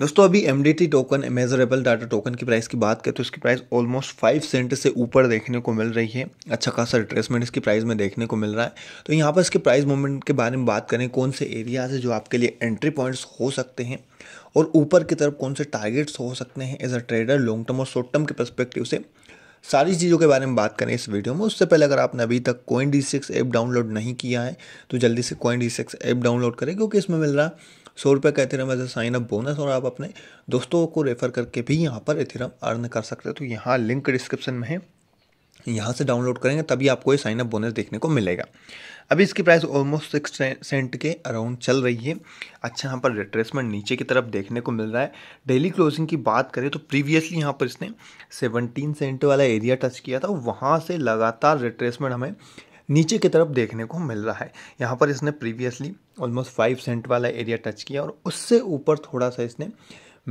दोस्तों अभी M D T token measurable data token की प्राइस की बात करें तो इसकी प्राइस ऑलमोस्ट फाइव सेंट से ऊपर देखने को मिल रही है अच्छा खासा रिट्रेसमेंट इसकी प्राइस में देखने को मिल रहा है तो यहाँ पर इसके प्राइस मूवमेंट के बारे में बात करें कौन से एरियाज है जो आपके लिए एंट्री पॉइंट्स हो सकते हैं और ऊपर की तरफ कौन से टारगेट्स हो सकते हैं as a trader long term और शॉर्ट टर्म के परस्पेक्टिव से सारी चीज़ों के बारे में बात करें इस वीडियो में उससे पहले अगर आपने अभी तक coin D six app download नहीं किया है तो जल्दी से coin D six app download करें क्योंकि इसमें मिल रहा है सौ रुपये का Ethereum as a sign up bonus और आप अपने दोस्तों को रेफ़र करके भी यहाँ पर इथेरम अर्न कर सकते हो तो यहाँ लिंक डिस्क्रिप्शन में है यहाँ से डाउनलोड करेंगे तभी आपको ये साइन अप बोनस देखने को मिलेगा अभी इसकी प्राइस ऑलमोस्ट सिक्स सेंट के अराउंड चल रही है अच्छा यहाँ पर रिट्रेसमेंट नीचे की तरफ देखने को मिल रहा है डेली क्लोजिंग की बात करें तो प्रीवियसली यहाँ पर इसने सेवनटीन सेंट वाला एरिया टच किया था वहाँ से लगातार रिट्रेसमेंट हमें नीचे की तरफ देखने को मिल रहा है यहाँ पर इसने प्रीवियसली ऑलमोस्ट फाइव सेंट वाला एरिया टच किया और उससे ऊपर थोड़ा सा इसने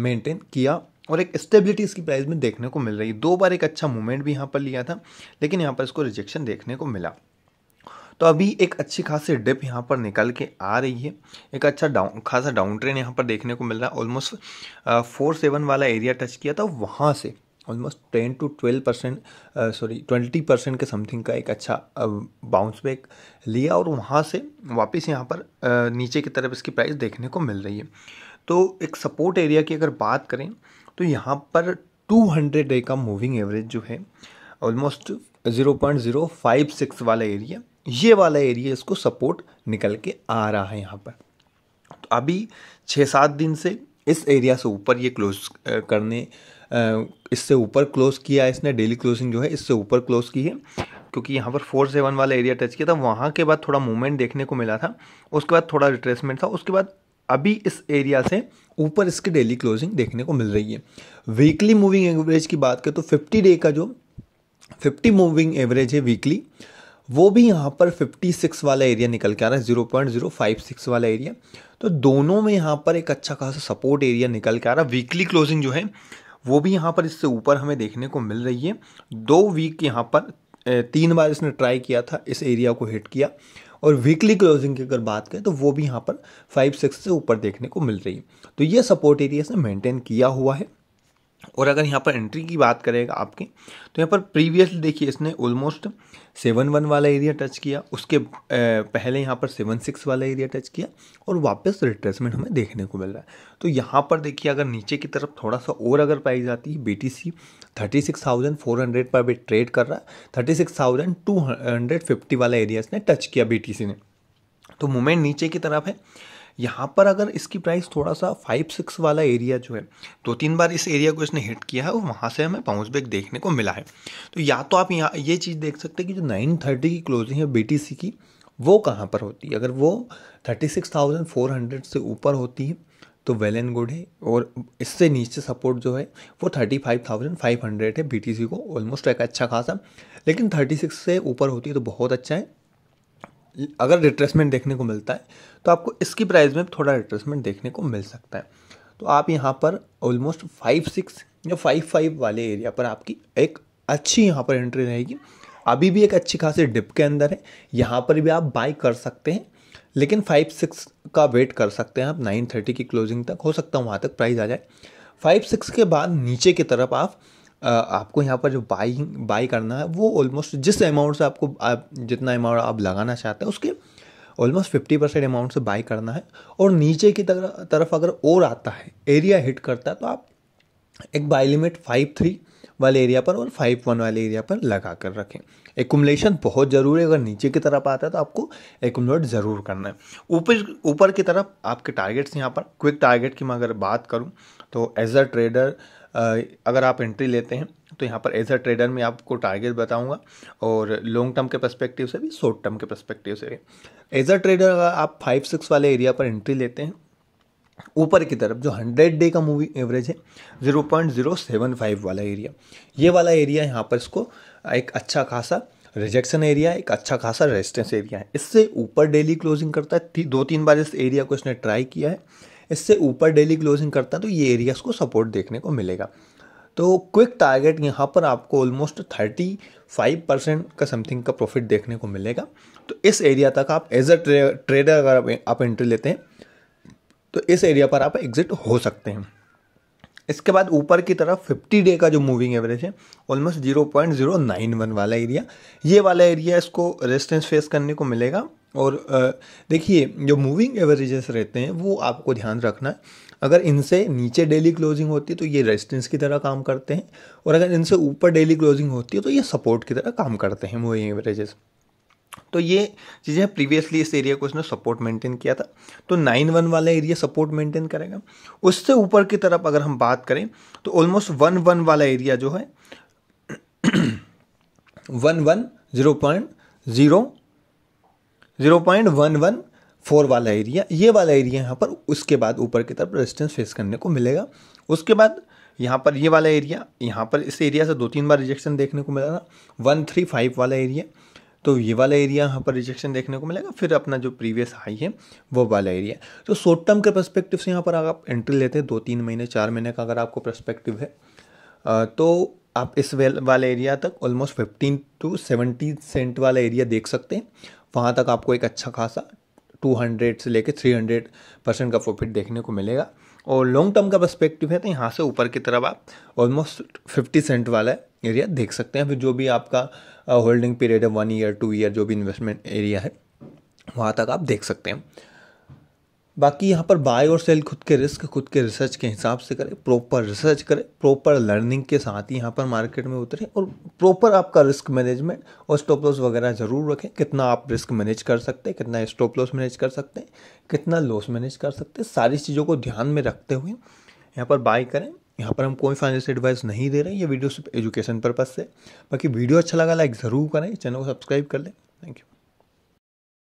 मेंटेन किया और एक स्टेबिलिटी इसकी प्राइस में देखने को मिल रही है दो बार एक अच्छा मूवमेंट भी यहाँ पर लिया था लेकिन यहाँ पर इसको रिजेक्शन देखने को मिला तो अभी एक अच्छी खासी डिप यहाँ पर निकल के आ रही है एक अच्छा डाउन खासा डाउन ट्रेन यहाँ पर देखने को मिल रहा है ऑलमोस्ट फोर सेवन वाला एरिया टच किया था वहाँ से almost ten to twelve percent sorry twenty percent के समथिंग का एक अच्छा बाउंस uh, बैक लिया और वहाँ से वापस यहाँ पर uh, नीचे की तरफ इसकी प्राइस देखने को मिल रही है तो एक सपोर्ट एरिया की अगर बात करें तो यहाँ पर टू हंड्रेड डे का मूविंग एवरेज जो है almost zero point zero five six वाला एरिया ये वाला एरिया इसको सपोर्ट निकल के आ रहा है यहाँ पर तो अभी छः सात दिन से इस एरिया से ऊपर ये क्लोज uh, करने इससे ऊपर क्लोज़ किया इसने डेली क्लोजिंग जो है इससे ऊपर क्लोज़ की है क्योंकि यहाँ पर फोर सेवन वाला एरिया टच किया था वहाँ के बाद थोड़ा मूवमेंट देखने को मिला था उसके बाद थोड़ा रिट्रेसमेंट था उसके बाद अभी इस एरिया से ऊपर इसकी डेली क्लोजिंग देखने को मिल रही है वीकली मूविंग एवरेज की बात करें तो 50 डे का जो 50 मूविंग एवरेज है वीकली वो भी यहाँ पर 56 वाला एरिया निकल के आ रहा है 0.056 वाला एरिया तो दोनों में यहाँ पर एक अच्छा खासा सपोर्ट एरिया निकल के आ रहा है वीकली क्लोजिंग जो है वो भी यहाँ पर इससे ऊपर हमें देखने को मिल रही है दो वीक यहाँ पर तीन बार इसने ट्राई किया था इस एरिया को हिट किया और वीकली क्लोजिंग की अगर बात करें तो वो भी यहाँ पर फाइव सिक्स से ऊपर देखने को मिल रही है तो ये सपोर्ट एरिया इसने मेंटेन किया हुआ है और अगर यहाँ पर एंट्री की बात करेगा आपके तो यहाँ पर प्रीवियसली देखिए इसने ऑलमोस्ट सेवन वन वाला एरिया टच किया उसके पहले यहाँ पर सेवन सिक्स वाला एरिया टच किया और वापस रिट्रेसमेंट हमें देखने को मिल रहा है तो यहाँ पर देखिए अगर नीचे की तरफ थोड़ा सा और अगर पाई जाती है B T C thirty six thousand four hundred पर भी ट्रेड कर रहा है thirty six thousand two hundred fifty वाला एरिया इसने टच किया बी टी सी ने तो मूवमेंट नीचे की तरफ है यहाँ पर अगर इसकी प्राइस थोड़ा सा फाइव सिक्स वाला एरिया जो है दो तीन बार इस एरिया को इसने हिट किया है और वहाँ से हमें पाउंस बैक देखने को मिला है तो या तो आप यहाँ ये चीज़ देख सकते हैं कि जो नाइन थर्टी की क्लोजिंग है बी की वो कहाँ पर होती है अगर वो thirty six thousand four hundred से ऊपर होती है तो वेल एंड गुड है और इससे नीचे सपोर्ट जो है वो thirty five thousand five hundred है बी को ऑलमोस्ट एक अच्छा खासा लेकिन थर्टी सिक्स से ऊपर होती है तो बहुत अच्छा है अगर रिट्रेसमेंट देखने को मिलता है तो आपको इसकी प्राइस में थोड़ा रिट्रेसमेंट देखने को मिल सकता है तो आप यहाँ पर ऑलमोस्ट फाइव सिक्स या फाइव फाइव वाले एरिया पर आपकी एक अच्छी यहाँ पर एंट्री रहेगी अभी भी एक अच्छी खासी डिप के अंदर है यहाँ पर भी आप बाई कर सकते हैं लेकिन फाइव सिक्स का वेट कर सकते हैं आप नाइन थर्टी की क्लोजिंग तक हो सकता है वहाँ तक प्राइस आ जाए फाइव सिक्स के बाद नीचे की तरफ आप आपको यहाँ पर जो बाइंग बाई करना है वो ऑलमोस्ट जिस अमाउंट से आपको आप जितना अमाउंट आप लगाना चाहते हैं उसके ऑलमोस्ट फिफ्टी परसेंट अमाउंट से बाई करना है और नीचे की तर, तरफ अगर और आता है एरिया हिट करता है तो आप एक बाई लिमिट फाइव थ्री वाले एरिया पर और फाइव वन वाले एरिया पर लगा कर रखें एकुमलेशन बहुत ज़रूरी है अगर नीचे की तरफ आता है तो आपको एकुमलेट ज़रूर करना है ऊपर ऊपर की तरफ आपके टारगेट्स यहाँ पर क्विक टारगेट की मैं अगर बात करूँ तो एज अ ट्रेडर अगर आप एंट्री लेते हैं तो यहाँ पर एज अ ट्रेडर में आपको टारगेट बताऊंगा और लॉन्ग टर्म के पर्सपेक्टिव से भी शॉर्ट टर्म के पर्सपेक्टिव से भी एज अ ट्रेडर अगर आप फाइव सिक्स वाले एरिया पर एंट्री लेते हैं ऊपर की तरफ जो हंड्रेड डे का मूवी एवरेज है zero point zero seven five वाला एरिया ये वाला एरिया यहाँ पर इसको एक अच्छा खासा रिजेक्शन एरिया एक अच्छा खासा रेजिस्टेंस एरिया है इससे ऊपर डेली क्लोजिंग करता है दो तीन बार इस एरिया को इसने ट्राई किया है इससे ऊपर डेली क्लोजिंग करता है तो ये एरियाज़ को सपोर्ट देखने को मिलेगा तो क्विक टारगेट यहाँ पर आपको ऑलमोस्ट थर्टी फाइव परसेंट का समथिंग का प्रॉफिट देखने को मिलेगा तो इस एरिया तक आप एज अ ट्रेडर अगर आप एंट्री लेते हैं तो इस एरिया पर आप एग्जिट हो सकते हैं इसके बाद ऊपर की तरफ 50 डे का जो मूविंग एवरेज है ऑलमोस्ट 0.091 वाला एरिया ये वाला एरिया इसको रेजिस्टेंस फेस करने को मिलेगा और देखिए जो मूविंग एवरेजेस रहते हैं वो आपको ध्यान रखना है अगर इनसे नीचे डेली क्लोजिंग होती है तो ये रेजिस्टेंस की तरह काम करते हैं और अगर इनसे ऊपर डेली क्लोजिंग होती है तो ये सपोर्ट की तरह काम करते हैं मूविंग एवरेजेस तो ये चीज़ें प्रीवियसली इस एरिया को इसने सपोर्ट मेंटेन किया था तो नाइन वन वाला एरिया सपोर्ट मेंटेन करेगा उससे ऊपर की तरफ अगर हम बात करें तो ऑलमोस्ट वन वन वाला एरिया जो है one one zero point zero zero point one one four वाला एरिया ये वाला एरिया यहाँ पर उसके बाद ऊपर की तरफ रेजिस्टेंस फेस करने को मिलेगा उसके बाद यहाँ पर ये वाला एरिया यहाँ पर इस एरिया से दो तीन बार रिजेक्शन देखने को मिला था वन थ्री फाइव वाला एरिया तो ये वाला एरिया यहाँ पर रिजेक्शन देखने को मिलेगा फिर अपना जो प्रीवियस हाई है वो वाला एरिया तो शॉर्ट टर्म के परस्पेक्टिव से यहाँ पर अगर आप एंट्री लेते हैं दो तीन महीने चार महीने का अगर आपको परस्पेक्टिव है तो आप इस वाले एरिया तक almost fifteen to seventy cent वाला एरिया देख सकते हैं वहाँ तक आपको एक अच्छा खासा 200 से लेके 300 परसेंट का प्रॉफिट देखने को मिलेगा और लॉन्ग टर्म का पर्सपेक्टिव है तो यहाँ से ऊपर की तरफ आप ऑलमोस्ट फिफ्टी सेंट वाला एरिया देख सकते हैं फिर जो भी आपका होल्डिंग uh, पीरियड है वन ईयर टू ईयर जो भी इन्वेस्टमेंट एरिया है वहाँ तक आप देख सकते हैं बाकी यहाँ पर बाय और सेल खुद के रिस्क खुद के रिसर्च के हिसाब से करें प्रॉपर रिसर्च करें प्रॉपर लर्निंग के साथ ही यहाँ पर मार्केट में उतरें और प्रॉपर आपका रिस्क मैनेजमेंट और स्टॉप लॉस वगैरह ज़रूर रखें कितना आप रिस्क मैनेज कर सकते हैं कितना स्टॉप लॉस मैनेज कर सकते हैं कितना लॉस मैनेज कर सकते हैं सारी चीज़ों को ध्यान में रखते हुए यहाँ पर बाय करें यहाँ पर हम कोई फाइनेंशियल एडवाइस नहीं दे रहे हैं ये वीडियो सिर्फ एजुकेशन पर्पज़ से बाकी वीडियो अच्छा लगा लाइक ज़रूर करें चैनल को सब्सक्राइब कर लें थैंक यू